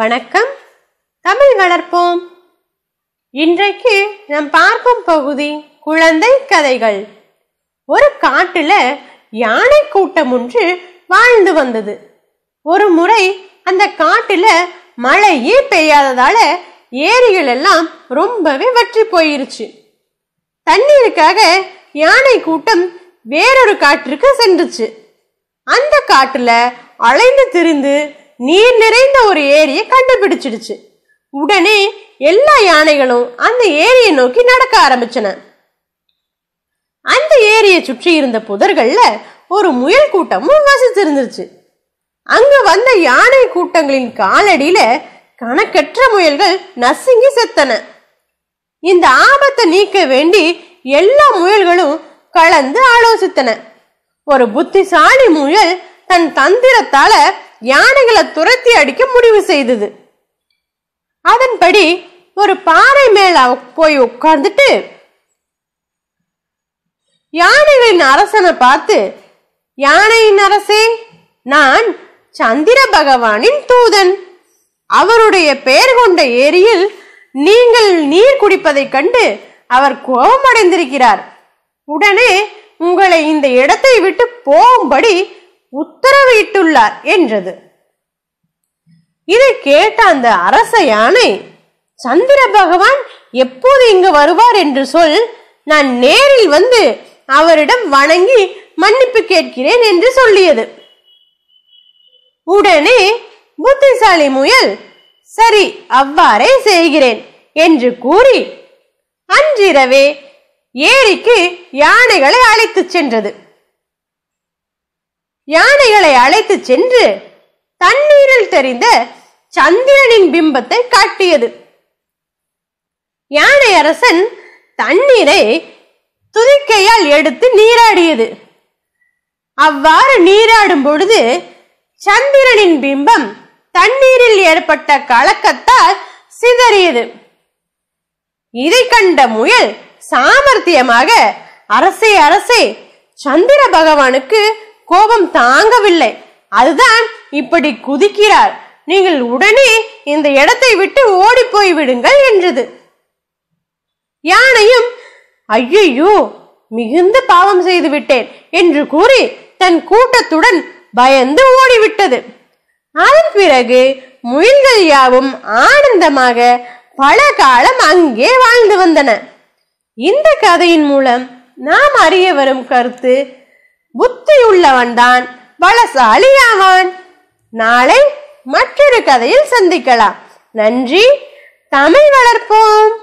வணக்கம் தமிழ் வளர்ப்போம் இன்றைக்கு நாம் பார்க்கும் பகுதி குழந்தை கதைகள் ஒரு காட்டுல யானை கூட்டம் ஒன்று வாழ்ந்து வந்தது ஒரு முறை அந்த காட்டுல மழையே பெய்யாததால ஏரிகள் எல்லாம் ரொம்பவே வற்றி போயிருச்சு தண்ணீருக்காக யானை கூட்டம் வேறொரு காட்டிற்கு சென்றுச்சு அந்த காட்டுல அலைந்து திரிந்து நீர் நிறைந்த ஒரு ஏரியை கண்டுபிடிச்சிடுச்சு உடனே எல்லா யானைகளும் அந்த ஏரியை நோக்கி நடக்க ஆரம்பிச்சன அந்த ஏரியை சுற்றி இருந்த புதர்கள்ல ஒரு முயல் கூட்டமும் வசித்திருந்துருச்சு அங்க வந்த யானை கூட்டங்களின் காலடியில கணக்கற்ற முயல்கள் நசுங்கி செத்தன இந்த ஆபத்தை நீக்க வேண்டி எல்லா முயல்களும் கலந்து ஆலோசித்தன ஒரு புத்திசாலி முயல் தன் தந்திரத்தால யானைகளை துரத்தி அடிக்க முடிவு செய்தது அதன்படி ஒரு பாறை மேல போய் உட்கார்ந்துட்டு யானைகளின் அரசனை பார்த்து யானையின் அரசே நான் சந்திர பகவானின் தூதன் அவருடைய பெயர் கொண்ட ஏரியில் நீங்கள் நீர் குடிப்பதைக் கண்டு அவர் கோபமடைந்திருக்கிறார் உடனே உங்களை இந்த இடத்தை விட்டு போகும்படி உத்தரவிட்டுள்ளார் என்றது இதை கேட்ட அந்த அரச யானை சந்திர பகவான் எப்போது இங்கு வருவார் என்று சொல் நான் நேரில் வந்து அவரிடம் வணங்கி மன்னிப்பு கேட்கிறேன் என்று சொல்லியது உடனே புத்திசாலி முயல் சரி அவ்வாறே செய்கிறேன் என்று கூறி அன்றிரவே ஏரிக்கு யானைகளை அழைத்துச் சென்றது யானைகளை அழைத்து சென்று தண்ணீரில் தெரிந்த சந்திரனின் பிம்பத்தை காட்டியது யானை அரசன் தண்ணீரை துதிக்கையால் எடுத்து நீராடியது அவ்வாறு நீராடும் பொழுது சந்திரனின் பிம்பம் தண்ணீரில் ஏற்பட்ட கலக்கத்தால் சிதறியது இதை கண்ட முயல் சாமர்த்தியமாக அரசே அரசே சந்திர பகவானுக்கு கோபம் தாங்கவில்லை அதுதான் இப்படி குதிக்கிறார் நீங்கள் உடனே இந்த இடத்தை விட்டு ஓடி போய்விடுங்கள் விடுங்கள் என்றது யானையும் ஐயையோ மிகுந்த பாவம் செய்து விட்டேன் என்று கூறி தன் கூட்டத்துடன் பயந்து ஓடிவிட்டது அதன் பிறகு முயல்கள் யாவும் ஆனந்தமாக பல காலம் அங்கே வாழ்ந்து வந்தன இந்த கதையின் மூலம் நாம் அறிய வரும் கருத்து புத்தி உள்ளவன்தான் பலசாலியாவான் நாளை மற்றொரு கதையில் சந்திக்கலாம் நன்றி தமிழ் வளர்ப்போம்